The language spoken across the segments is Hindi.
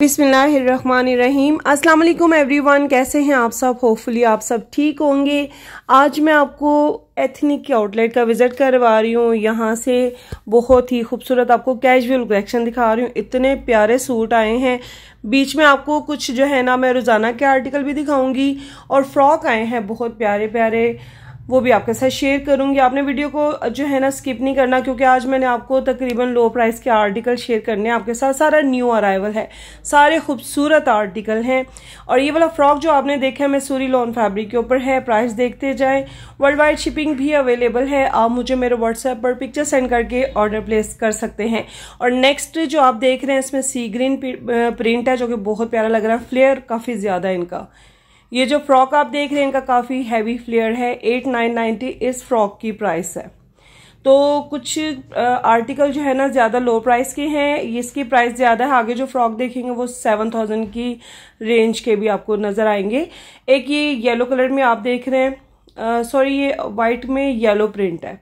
बिसमीम एवरी एवरीवन कैसे हैं आप सब होपफुली आप सब ठीक होंगे आज मैं आपको एथनिक के आउटलेट का विज़िट करवा रही हूँ यहाँ से बहुत ही खूबसूरत आपको कैजुअल कलेक्शन दिखा रही हूँ इतने प्यारे सूट आए हैं बीच में आपको कुछ जो है ना मैं रोज़ाना के आर्टिकल भी दिखाऊंगी और फ्रॉक आए हैं बहुत प्यारे प्यारे वो भी आपके साथ शेयर करूंगी आपने वीडियो को जो है ना स्किप नहीं करना क्योंकि आज मैंने आपको तकरीबन लो प्राइस के आर्टिकल शेयर करने हैं आपके साथ सारा न्यू अराइवल है सारे खूबसूरत आर्टिकल हैं और ये वाला फ्रॉक जो आपने देखा है मैसूरी लॉन फैब्रिक के ऊपर है प्राइस देखते जाए वर्ल्ड वाइड शिपिंग भी अवेलेबल है आप मुझे मेरे व्हाट्सएप पर पिक्चर सेंड करके ऑर्डर प्लेस कर सकते हैं और नेक्स्ट जो आप देख रहे हैं इसमें सी ग्रीन प्रिंट है जो कि बहुत प्यारा लग रहा है फ्लेयर काफ़ी ज़्यादा इनका ये जो फ्रॉक आप देख रहे हैं इनका काफ़ी हैवी फ्लेयर है एट नाइन नाइन्टी इस फ्रॉक की प्राइस है तो कुछ आर्टिकल जो है ना ज़्यादा लो प्राइस के हैं इसकी प्राइस ज़्यादा है आगे जो फ्रॉक देखेंगे वो सेवन थाउजेंड की रेंज के भी आपको नज़र आएंगे एक ये येलो कलर में आप देख रहे हैं सॉरी ये वाइट में येलो प्रिंट है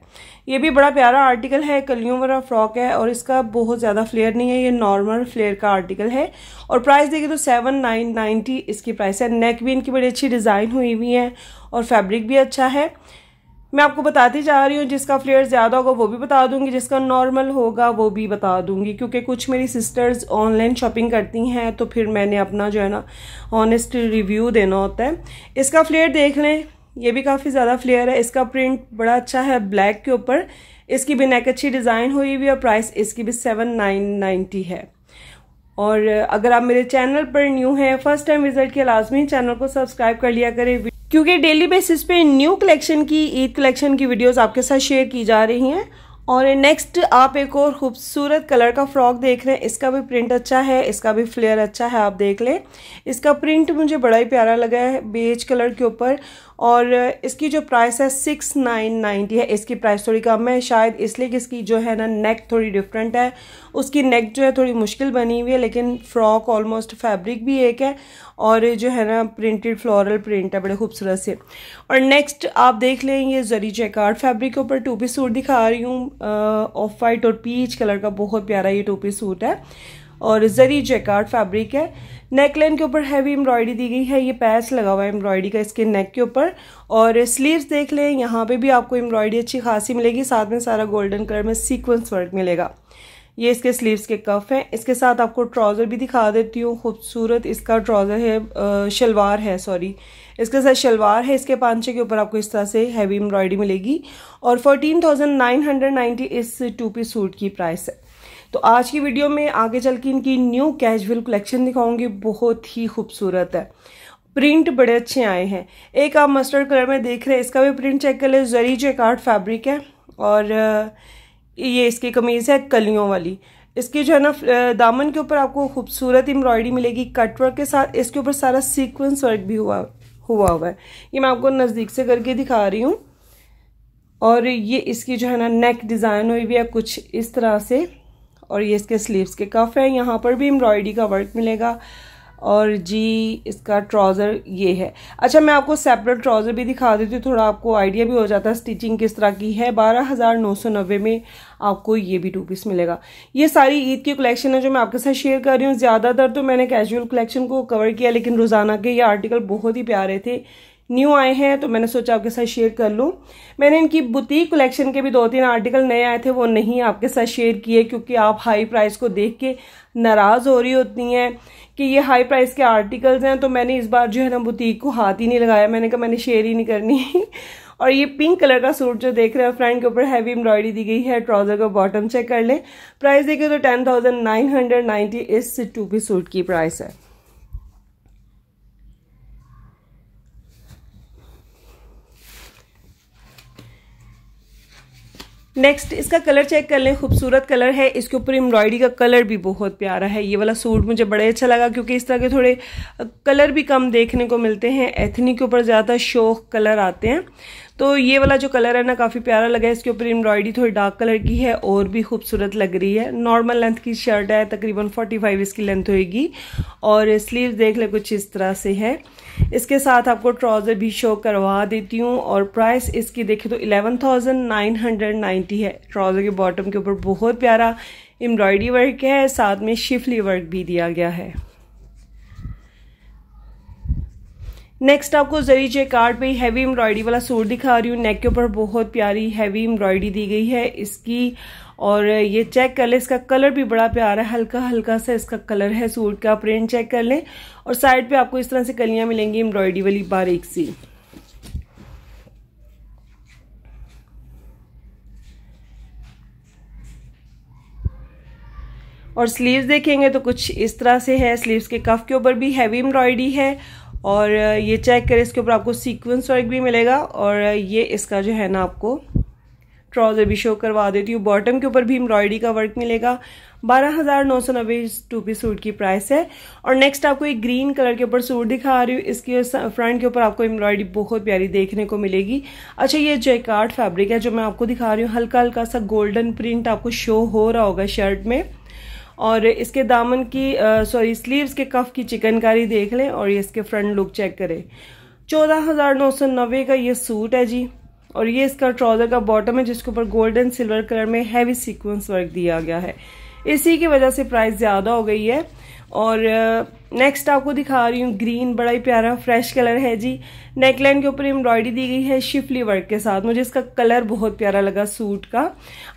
ये भी बड़ा प्यारा आर्टिकल है कलियों वाला फ्रॉक है और इसका बहुत ज़्यादा फ्लेयर नहीं है ये नॉर्मल फ्लेयर का आर्टिकल है और प्राइस देखिए तो सेवन नाइन नाइन्टी इसकी प्राइस है नेक भी इनकी बड़ी अच्छी डिज़ाइन हुई हुई है और फैब्रिक भी अच्छा है मैं आपको बताती जा रही हूँ जिसका फ्लेयर ज़्यादा होगा वो भी बता दूंगी जिसका नॉर्मल होगा वो भी बता दूंगी क्योंकि कुछ मेरी सिस्टर्स ऑनलाइन शॉपिंग करती हैं तो फिर मैंने अपना जो है ना ऑनेस्ट रिव्यू देना होता है इसका फ्लेयर देख लें ये भी काफ़ी ज़्यादा फ्लेयर है इसका प्रिंट बड़ा अच्छा है ब्लैक के ऊपर इसकी भी नेक अच्छी डिज़ाइन हुई हुई और प्राइस इसकी भी सेवन नाइन नाइन्टी है और अगर आप मेरे चैनल पर न्यू हैं फर्स्ट टाइम विजिट के लाजमी चैनल को सब्सक्राइब कर लिया करें क्योंकि डेली बेसिस पे न्यू कलेक्शन की ईद कलेक्शन की वीडियोज आपके साथ शेयर की जा रही हैं और नेक्स्ट आप एक और खूबसूरत कलर का फ्रॉक देख रहे हैं इसका भी प्रिंट अच्छा है इसका भी फ्लेयर अच्छा है आप देख लें इसका प्रिंट मुझे बड़ा ही प्यारा लगा है बेज कलर के ऊपर और इसकी जो प्राइस है सिक्स नाइन नाइन्टी है इसकी प्राइस थोड़ी कम है शायद इसलिए कि इसकी जो है ना नेक थोड़ी डिफरेंट है उसकी नेक जो है थोड़ी मुश्किल बनी हुई है लेकिन फ्रॉक ऑलमोस्ट फैब्रिक भी एक है और जो है ना प्रिंटेड फ्लोरल प्रिंट है बड़े खूबसूरत से और नेक्स्ट आप देख लें ये जरी चेकार्ड फैब्रिक के ऊपर टोपी सूट दिखा रही हूँ ऑफ वाइट और पीच कलर का बहुत प्यारा ये टोपी सूट है और ज़री जैकार्ड फैब्रिक है नेक लाइन के ऊपर हैवी एम्ब्रॉयडरी दी गई है ये पैच लगा हुआ है एम्ब्रॉयडरी का इसके नेक के ऊपर और स्लीव्स देख लें यहाँ पे भी आपको एम्ब्रॉयडरी अच्छी खासी मिलेगी साथ में सारा गोल्डन कलर में सीक्वेंस वर्क मिलेगा ये इसके स्लीव्स के कफ हैं इसके साथ आपको ट्राउज़र भी दिखा देती हूँ खूबसूरत इसका ट्राउज़र है शलवार है सॉरी इसके साथ शलवार है इसके पांचे के ऊपर आपको इस तरह से हैवी एम्ब्रॉयडरी मिलेगी और fourteen thousand nine hundred ninety इस टू पी सूट की प्राइस है तो आज की वीडियो में आगे चल के इनकी न्यू कैजुअल कलेक्शन दिखाऊंगी बहुत ही खूबसूरत है प्रिंट बड़े अच्छे आए हैं एक आप मस्टर्ड कलर में देख रहे हैं इसका भी प्रिंट चेक कर ले जरी चेक आर्ट फैब्रिक है और ये इसकी कमीज़ है कलियों वाली इसके जो है ना दामन के ऊपर आपको खूबसूरत एम्ब्रॉयडरी मिलेगी कटवर्क के साथ इसके ऊपर सारा सीक्वेंस वर्क भी हुआ हुआ हुआ है ये मैं आपको नज़दीक से करके दिखा रही हूँ और ये इसकी जो है ना नेक डिज़ाइन हुई भी है कुछ इस तरह से और ये इसके स्लीव्स के कफ हैं यहाँ पर भी एम्ब्रॉयडरी का वर्क मिलेगा और जी इसका ट्राउज़र ये है अच्छा मैं आपको सेपरेट ट्राउज़र भी दिखा देती हूँ थोड़ा आपको आइडिया भी हो जाता है स्टिचिंग किस तरह की है बारह हज़ार नौ सौ नब्बे में आपको ये भी टू पीस मिलेगा ये सारी ईद की कलेक्शन है जो मैं आपके साथ शेयर कर रही हूँ ज़्यादातर तो मैंने कैजुअल कलेक्शन को कवर किया लेकिन रोज़ाना के ये आर्टिकल बहुत ही प्यारे थे न्यू आए हैं तो मैंने सोचा आपके साथ शेयर कर लूँ मैंने इनकी बुटीक कलेक्शन के भी दो तीन आर्टिकल नए आए थे वो नहीं आपके साथ शेयर किए क्योंकि आप हाई प्राइस को देख के नाराज़ हो रही होती हैं कि ये हाई प्राइस के आर्टिकल्स हैं तो मैंने इस बार जो है ना बुटीक को हाथ ही नहीं लगाया मैंने कहा मैंने शेयर ही नहीं करनी और ये पिंक कलर का सूट जो देख रहे हैं फ्रंट के ऊपर हैवी एम्ब्रॉयडरी दी गई है ट्राउजर का बॉटम चेक कर लें प्राइस देखिए तो ten thousand nine hundred ninety इस टू पी सूट की प्राइस है नेक्स्ट इसका कलर चेक कर लें खूबसूरत कलर है इसके ऊपर एम्ब्रॉयडरी का कलर भी बहुत प्यारा है ये वाला सूट मुझे बड़े अच्छा लगा क्योंकि इस तरह के थोड़े कलर भी कम देखने को मिलते हैं एथनी के ऊपर ज़्यादा शोक कलर आते हैं तो ये वाला जो कलर है ना काफ़ी प्यारा लगा है इसके ऊपर एम्ब्रॉयडरी थोड़ी डार्क कलर की है और भी खूबसूरत लग रही है नॉर्मल लेंथ की शर्ट है तकरीबन 45 इसकी लेंथ होगी और स्लीव देख ले कुछ इस तरह से है इसके साथ आपको ट्राउज़र भी शो करवा देती हूँ और प्राइस इसकी देखे तो 11,990 है ट्राउज़र के बॉटम के ऊपर बहुत प्यारा एम्ब्रॉयडरी वर्क है साथ में शिफली वर्क भी दिया गया है नेक्स्ट आपको जरी जे कार्ड पे हैवी एम्ब्रॉयडरी वाला सूट दिखा रही हूँ नेक के ऊपर बहुत प्यारी हैवी एम्ब्रॉयडरी दी गई है इसकी और ये चेक कर लें इसका कलर भी बड़ा प्यारा है हल्का हल्का सा इसका कलर है सूट का प्रिंट चेक कर लें और साइड पे आपको इस तरह से कलियां मिलेंगी एम्ब्रॉयडरी वाली बारीक सी और स्लीव्स देखेंगे तो कुछ इस तरह से है स्लीव्स के कफ के ऊपर भी हैवी एम्ब्रॉयडरी है और ये चेक करें इसके ऊपर आपको सीक्वेंस वर्क भी मिलेगा और ये इसका जो है ना आपको ट्राउज़र भी शो करवा देती हूँ बॉटम के ऊपर भी एम्ब्रॉयडरी का वर्क मिलेगा बारह हज़ार नौ सौ नब्बे टू पी सूट की प्राइस है और नेक्स्ट आपको एक ग्रीन कलर के ऊपर सूट दिखा रही हूँ इसके फ्रंट के ऊपर आपको एम्ब्रॉयडरी बहुत प्यारी देखने को मिलेगी अच्छा ये जैकार्ड फैब्रिक है जो मैं आपको दिखा रही हूँ हल्का हल्का सा गोल्डन प्रिंट आपको शो हो रहा होगा शर्ट में और इसके दामन की सॉरी स्लीव्स के कफ की चिकनकारी देख लें और ये इसके फ्रंट लुक चेक करें चौदह हज़ार नौ सौ नब्बे का ये सूट है जी और ये इसका ट्राउज़र का बॉटम है जिसके ऊपर गोल्डन सिल्वर कलर में हैवी सीक्वेंस वर्क दिया गया है इसी की वजह से प्राइस ज़्यादा हो गई है और नेक्स्ट आपको दिखा रही हूँ ग्रीन बड़ा ही प्यारा फ्रेश कलर है जी नेकलाइन के ऊपर एम्ब्रॉयडरी दी गई है शिफली वर्क के साथ मुझे इसका कलर बहुत प्यारा लगा सूट का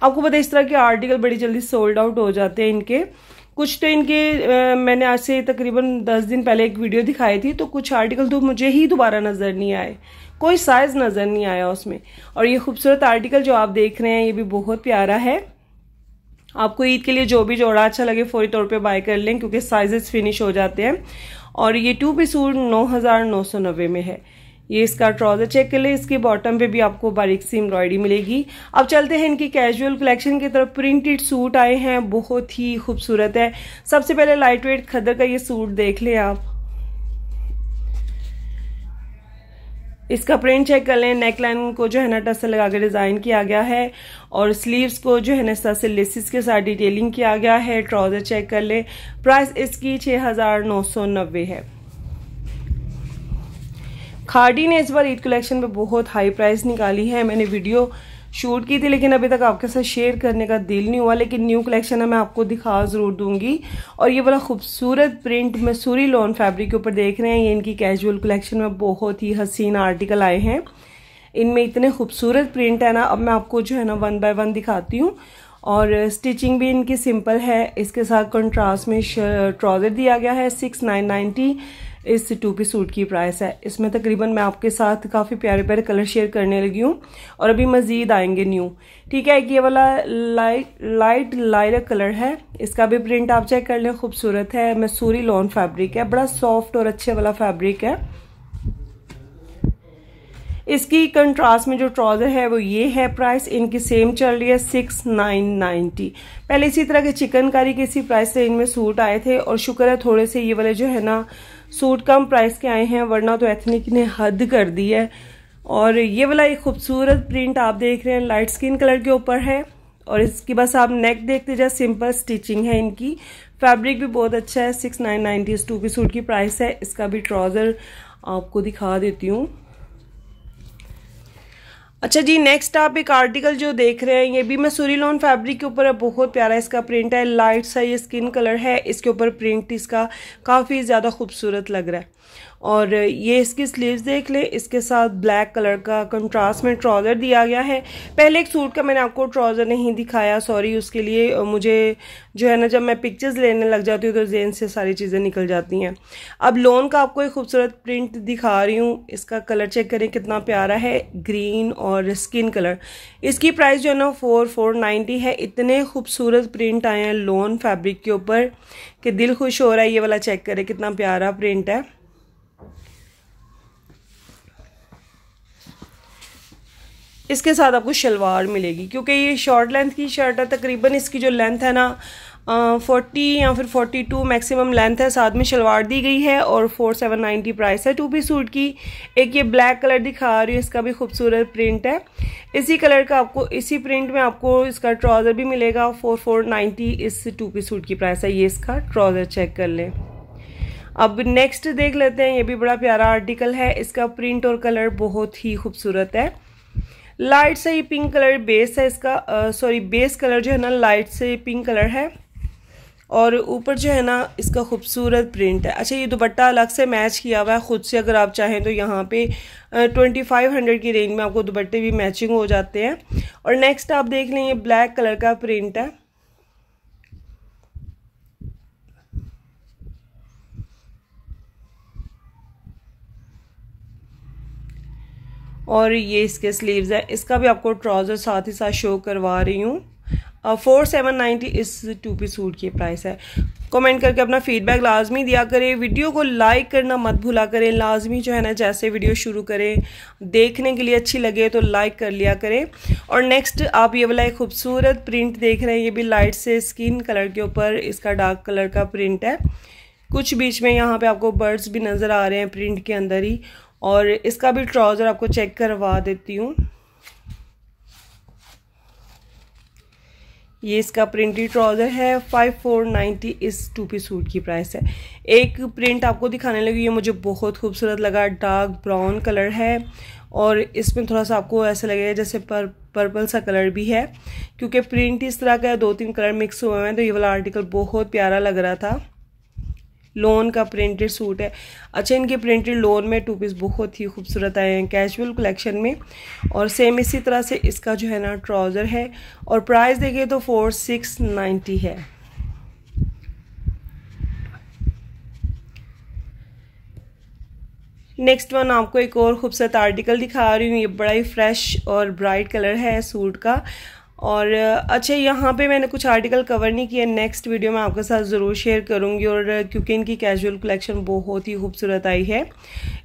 आपको पता है इस तरह के आर्टिकल बड़ी जल्दी सोल्ड आउट हो जाते हैं इनके कुछ तो इनके आ, मैंने आज से तकरीबन दस दिन पहले एक वीडियो दिखाई थी तो कुछ आर्टिकल तो मुझे ही दोबारा नज़र नहीं आए कोई साइज नज़र नहीं आया उसमें और ये खूबसूरत आर्टिकल जो आप देख रहे हैं ये भी बहुत प्यारा है आपको ईद के लिए जो भी जोड़ा अच्छा लगे फौरी तौर पे बाय कर लें क्योंकि साइजेस फिनिश हो जाते हैं और ये टू पी सूट नौ हज़ार नौ सौ नब्बे में है ये इसका ट्राउजर चेक कर लें इसके बॉटम पे भी आपको बारीक सी एम्ब्रॉयडरी मिलेगी अब चलते हैं इनकी कैजुअल कलेक्शन की तरफ प्रिंटेड सूट आए हैं बहुत ही खूबसूरत है सबसे पहले लाइट वेट खदर का ये सूट देख लें आप इसका प्रिंट चेक कर लें नेक लाइन को जो है ना टसल लगा के डिज़ाइन किया गया है और स्लीव्स को जो है ना इस तरह से लेसिस के साथ डिटेलिंग किया गया है ट्राउज़र चेक कर लें प्राइस इसकी छह हज़ार नौ सौ नब्बे है खाडी ने इस बार ईद कलेक्शन पे बहुत हाई प्राइस निकाली है मैंने वीडियो शूट की थी लेकिन अभी तक आपके साथ शेयर करने का दिल नहीं हुआ लेकिन न्यू कलेक्शन है मैं आपको दिखा ज़रूर दूंगी और ये वाला खूबसूरत प्रिंट मसूरी लॉन फैब्रिक के ऊपर देख रहे हैं ये इनकी कैजुअल कलेक्शन में बहुत ही हसीन आर्टिकल आए हैं इनमें इतने खूबसूरत प्रिंट है ना अब मैं आपको जो है ना वन बाय वन दिखाती हूँ और स्टिचिंग भी इनकी सिंपल है इसके साथ कंट्रास्ट में ट्राउज़र दिया गया है सिक्स नाइन नाइन्टी इस टू पी सूट की प्राइस है इसमें तकरीबन मैं आपके साथ काफ़ी प्यारे प्यारे कलर शेयर करने लगी हूँ और अभी मज़ीद आएंगे न्यू ठीक है ये वाला लाइट लाइट लाइट कलर है इसका भी प्रिंट आप चेक कर लें खूबसूरत है मैसूरी लॉन फैब्रिक है बड़ा सॉफ्ट और अच्छे वाला फैब्रिक है इसकी कंट्रास्ट में जो ट्राउजर है वो ये है प्राइस इनकी सेम चल रही है सिक्स नाइन नाइन्टी पहले इसी तरह के चिकनकारी के इसी प्राइस रेंज में सूट आए थे और शुक्र है थोड़े से ये वाले जो है ना सूट कम प्राइस के आए हैं वरना तो एथनिक ने हद कर दी है और ये वाला एक खूबसूरत प्रिंट आप देख रहे हैं लाइट स्किन कलर के ऊपर है और इसके बस आप नेक देखते जाए सिंपल स्टिचिंग है इनकी फैब्रिक भी बहुत अच्छा है सिक्स नाइन नाइन्टी इस टू पी सूट की प्राइस है इसका भी ट्राउज़र आपको दिखा देती हूँ अच्छा जी नेक्स्ट आप एक आर्टिकल जो देख रहे हैं ये भी सूरी लोन फैब्रिक के ऊपर बहुत प्यारा इसका प्रिंट है लाइट सा ये स्किन कलर है इसके ऊपर प्रिंट इसका काफ़ी ज़्यादा खूबसूरत लग रहा है और ये इसकी स्लीव्स देख ले इसके साथ ब्लैक कलर का कंट्रास्ट में ट्राउज़र दिया गया है पहले एक सूट का मैंने आपको ट्राउज़र नहीं दिखाया सॉरी उसके लिए मुझे जो है ना जब मैं पिक्चर्स लेने लग जाती हूँ तो जेन से सारी चीज़ें निकल जाती हैं अब लोन का आपको एक खूबसूरत प्रिंट दिखा रही हूँ इसका कलर चेक करें कितना प्यारा है ग्रीन और स्किन कलर इसकी प्राइस जो है ना फोर फोर नाइन्टी है इतने खूबसूरत प्रिंट आए हैं लोन फैब्रिक के ऊपर कि दिल खुश हो रहा है ये वाला चेक करें कितना प्यारा प्रिंट है इसके साथ आपको शलवार मिलेगी क्योंकि ये शॉर्ट लेंथ की शर्ट है तकरीबन इसकी जो लेंथ है ना फोर्टी या फिर फोर्टी टू मैक्सिमम लेंथ है साथ में शलवार दी गई है और फोर सेवन नाइन्टी प्राइस है टू पी सूट की एक ये ब्लैक कलर दिखा रही हूँ इसका भी खूबसूरत प्रिंट है इसी कलर का आपको इसी प्रिंट में आपको इसका ट्राउज़र भी मिलेगा फोर फोर नाइन्टी इस टू पी सूट की प्राइस है ये इसका ट्राउज़र चेक कर लें अब नेक्स्ट देख लेते हैं ये भी बड़ा प्यारा आर्टिकल है इसका प्रिंट और कलर बहुत ही खूबसूरत है लाइट से ही पिंक कलर बेस है इसका सॉरी बेस कलर जो है ना लाइट से पिंक कलर है और ऊपर जो है ना इसका खूबसूरत प्रिंट है अच्छा ये दुपट्टा अलग से मैच किया हुआ है ख़ुद से अगर आप चाहें तो यहाँ पे ट्वेंटी फाइव हंड्रेड की रेंज में आपको दुपट्टे भी मैचिंग हो जाते हैं और नेक्स्ट आप देख लें ये ब्लैक कलर का प्रिंट है और ये इसके स्लीव्स है इसका भी आपको ट्राउज़र साथ ही साथ शो करवा रही हूँ फोर सेवन नाइन्टी इस टू पी सूट की प्राइस है कमेंट करके अपना फीडबैक लाजमी दिया करें वीडियो को लाइक करना मत भूला करें लाजमी जो है ना जैसे वीडियो शुरू करें देखने के लिए अच्छी लगे तो लाइक कर लिया करें और नेक्स्ट आप ये वाला एक खूबसूरत प्रिंट देख रहे हैं ये भी लाइट से स्किन कलर के ऊपर इसका डार्क कलर का प्रिंट है कुछ बीच में यहाँ पे आपको बर्ड्स भी नज़र आ रहे हैं प्रिंट के अंदर ही और इसका भी ट्राउज़र आपको चेक करवा देती हूँ ये इसका प्रिंटेड ट्राउज़र है फाइव फोर नाइन्टी इस टू पी सूट की प्राइस है एक प्रिंट आपको दिखाने लगी ये मुझे बहुत खूबसूरत लगा डार्क ब्राउन कलर है और इसमें थोड़ा सा आपको ऐसा लगेगा जैसे पर पर्पल सा कलर भी है क्योंकि प्रिंट इस तरह का दो तीन कलर मिक्स हुए हैं तो ये वाला आर्टिकल बहुत प्यारा लग रहा था लोन का प्रिंटेड सूट है अच्छा इनके प्रिंटेड लोन में टू पीस बहुत ही खूबसूरत आए हैं कैजुअल कलेक्शन में और सेम इसी तरह से इसका जो है ना ट्राउज़र है और प्राइस देखिए तो फोर सिक्स नाइन्टी है नेक्स्ट वन आपको एक और खूबसूरत आर्टिकल दिखा रही हूँ ये बड़ा ही फ्रेश और ब्राइट कलर है सूट का और अच्छा यहाँ पे मैंने कुछ आर्टिकल कवर नहीं किए नेक्स्ट वीडियो में आपके साथ ज़रूर शेयर करूँगी और क्योंकि इनकी कैजुअल कलेक्शन बहुत ही खूबसूरत आई है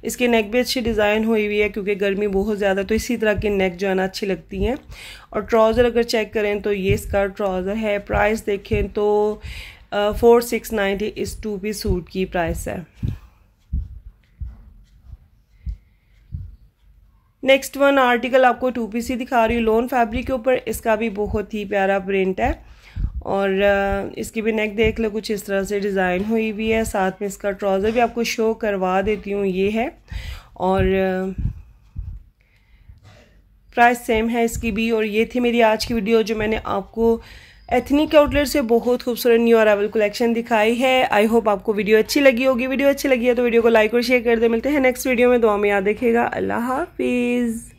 इसके नेक भी अच्छी डिज़ाइन हुई हुई है क्योंकि गर्मी बहुत ज़्यादा तो इसी तरह की नेक जो है ना अच्छी लगती हैं और ट्राउज़र अगर चेक करें तो ये इसका ट्राउज़र है प्राइस देखें तो फ़ोर सिक्स इस टू पी सूट की प्राइस है नेक्स्ट वन आर्टिकल आपको टू पी सी दिखा रही हूँ लोन फैब्रिक के ऊपर इसका भी बहुत ही प्यारा प्रिंट है और इसकी भी नेक देख लो कुछ इस तरह से डिज़ाइन हुई हुई है साथ में इसका ट्राउज़र भी आपको शो करवा देती हूँ ये है और प्राइस सेम है इसकी भी और ये थी मेरी आज की वीडियो जो मैंने आपको एथनिक आउटलेट से बहुत खूबसूरत न्यू अरावल कलेक्शन दिखाई है आई होप आपको वीडियो अच्छी लगी होगी वीडियो अच्छी लगी है तो वीडियो को लाइक और शेयर कर दे मिलते हैं नेक्स्ट वीडियो में दुआ में याद देखेगा अल्लाह हाफिज़